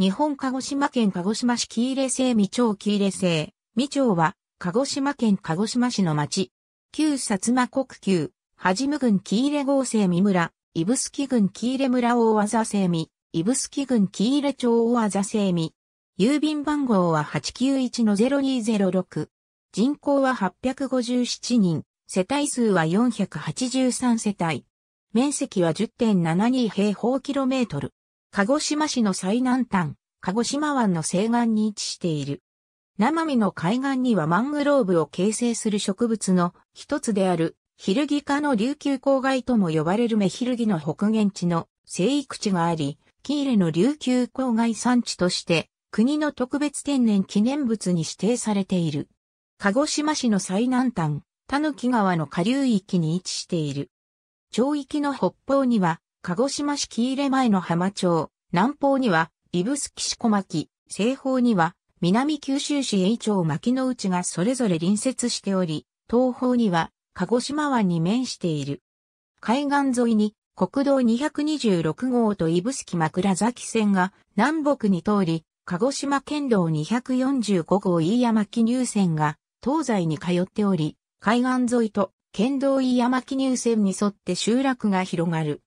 日本鹿児島県鹿児島市喜入製美町喜入製。美町は、鹿児島県鹿児島市の町。旧薩摩国旧、はじむ郡喜入合成未村、スキ郡喜入村大技製美、スキ郡喜入町大技製美。郵便番号は891-0206。人口は857人、世帯数は483世帯。面積は10.72平方キロメートル。鹿児島市の最南端、鹿児島湾の西岸に位置している。生身の海岸にはマングローブを形成する植物の一つである、ヒルギ科の琉球郊外とも呼ばれるメヒルギの北限地の生育地があり、キーレの琉球郊外産地として国の特別天然記念物に指定されている。鹿児島市の最南端、狸川の下流域に位置している。町域の北方には鹿児島市喜入前の浜町、南方には、指宿市小牧、西方には、南九州市永町牧の内がそれぞれ隣接しており、東方には、鹿児島湾に面している。海岸沿いに、国道226号と指宿枕崎線が南北に通り、鹿児島県道245号飯山木入線が東西に通っており、海岸沿いと県道飯山木入線に沿って集落が広がる。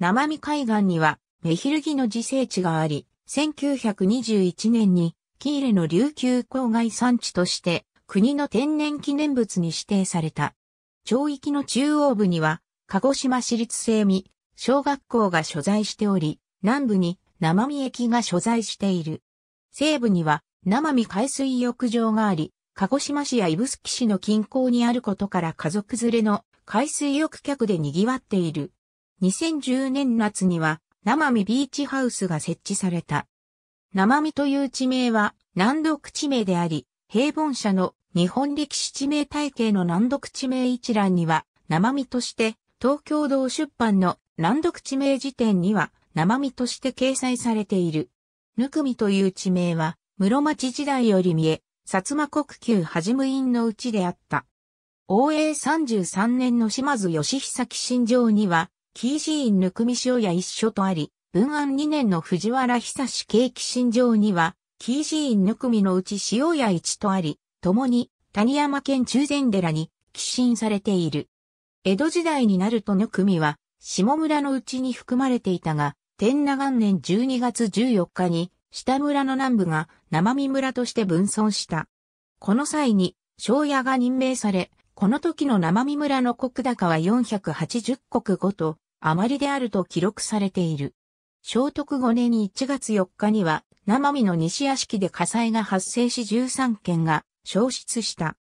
生身海岸にはメヒルギの自生地があり、1921年にキーレの琉球郊外産地として国の天然記念物に指定された。町域の中央部には鹿児島市立生美小学校が所在しており、南部に生身駅が所在している。西部には生身海水浴場があり、鹿児島市や指宿市の近郊にあることから家族連れの海水浴客で賑わっている。2010年夏には、生身ビーチハウスが設置された。生身という地名は、難読地名であり、平凡社の日本歴史地名体系の難読地名一覧には、生身として、東京道出版の難読地名辞典には、生身として掲載されている。ぬくみという地名は、室町時代より見え、薩摩国級はじむ院のうちであった。応永33年の島津義久寄進城には、キージーンぬくみ塩屋一緒とあり、文案2年の藤原久志景気新城には、キージーンぬくみのうち塩屋一とあり、共に谷山県中禅寺に寄進されている。江戸時代になるとぬくみは、下村のうちに含まれていたが、天那元年12月14日に、下村の南部が生身村として分村した。この際に、庄屋が任命され、この時の生身村の国高は480国ごと、余りであると記録されている。聖徳5年1月4日には、生身の西屋敷で火災が発生し13件が消失した。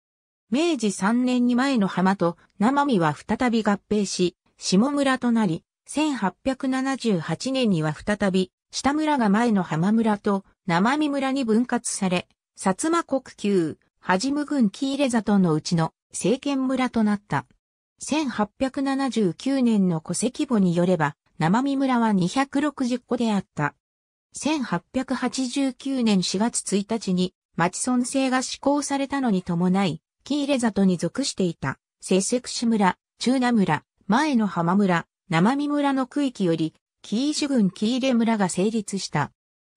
明治3年に前の浜と生身は再び合併し、下村となり、1878年には再び、下村が前の浜村と生身村に分割され、薩摩国級、はじむ郡木入里のうちの政権村となった。1879年の戸籍簿によれば、生身村は260戸であった。1889年4月1日に町村制が施行されたのに伴い、喜入里に属していた、聖セクシ村、中名村、前の浜村、生身村の区域より、木入主郡木入村が成立した。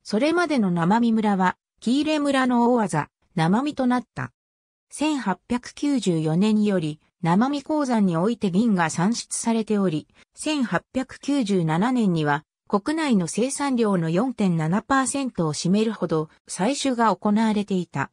それまでの生身村は、木入村の大技、生身となった。1894年より、生身鉱山において銀が産出されており、1897年には国内の生産量の4.7%を占めるほど採取が行われていた。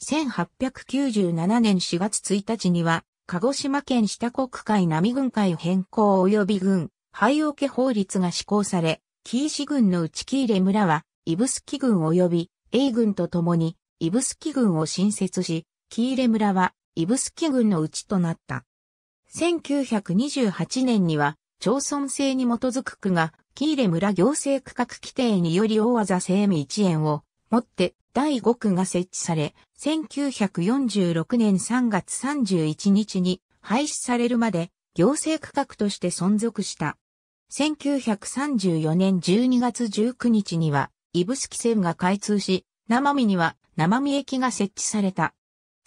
1897年4月1日には、鹿児島県下国海並軍海変更及び軍、廃桶法律が施行され、キー市軍の内ー入村は、イブスキ軍及び、A 軍と共に、イブスキ軍を新設し、ー入村は、イブスキ郡のうちとなった。1928年には、町村制に基づく区が、キーレ村行政区画規定により大技生命1円をもって第5区が設置され、1946年3月31日に廃止されるまで行政区画として存続した。1934年12月19日には、イブスキ線が開通し、生身には生身駅が設置された。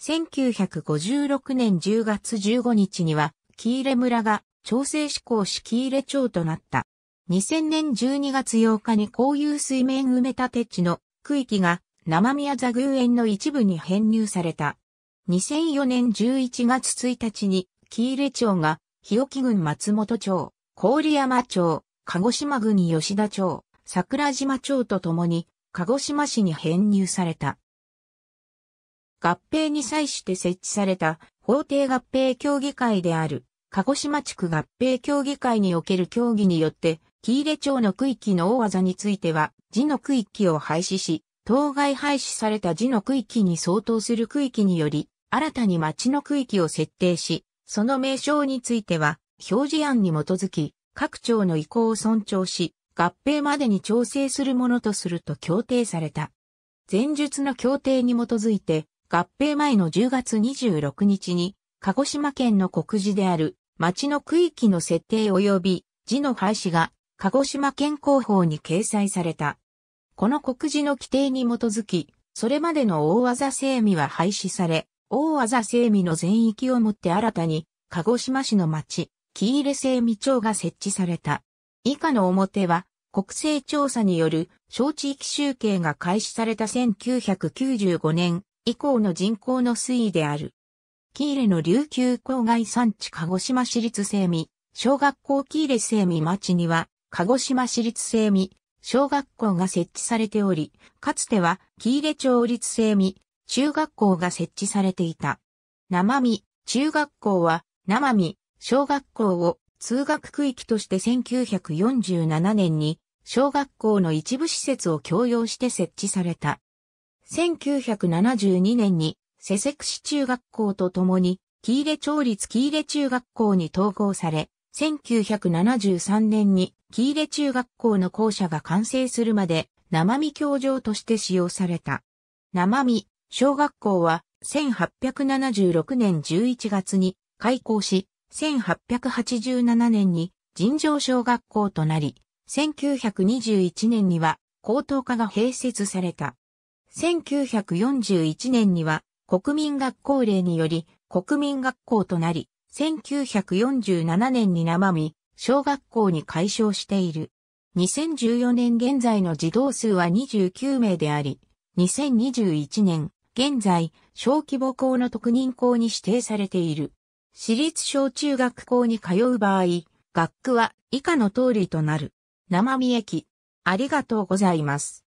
1956年10月15日には、ー入村が調整志向しー入町となった。2000年12月8日に公有水面埋め立て地の区域が生宮座宮園の一部に編入された。2004年11月1日に、ー入町が日置郡松本町、郡山町、鹿児島郡吉田町、桜島町とともに、鹿児島市に編入された。合併に際して設置された法定合併協議会である、鹿児島地区合併協議会における協議によって、喜入町の区域の大技については、字の区域を廃止し、当該廃止された字の区域に相当する区域により、新たに町の区域を設定し、その名称については、表示案に基づき、各町の意向を尊重し、合併までに調整するものとすると協定された。前述の協定に基づいて、合併前の10月26日に、鹿児島県の国寺である町の区域の設定及び字の廃止が鹿児島県広報に掲載された。この告示の規定に基づき、それまでの大技整備は廃止され、大技整備の全域をもって新たに、鹿児島市の町、木入整備庁が設置された。以下の表は、国勢調査による小地域集計が開始された1995年以降の人口の推移である。喜入の琉球郊外産地鹿児島市立生美、小学校喜入生美町には、鹿児島市立生美、小学校が設置されており、かつては喜入町立生美、中学校が設置されていた。生美、中学校は、生美、小学校を通学区域として1947年に、小学校の一部施設を共用して設置された。1972年にセセクシ中学校と共に、ー入町立ー入中学校に統合され、1973年にー入中学校の校舎が完成するまで、生身教場として使用された。生身小学校は1876年11月に開校し、1887年に尋常小学校となり、1921年には高等科が併設された。1941年には国民学校令により国民学校となり、1947年に生身、小学校に改称している。2014年現在の児童数は29名であり、2021年、現在、小規模校の特任校に指定されている。私立小中学校に通う場合、学区は以下の通りとなる。生身駅。ありがとうございます。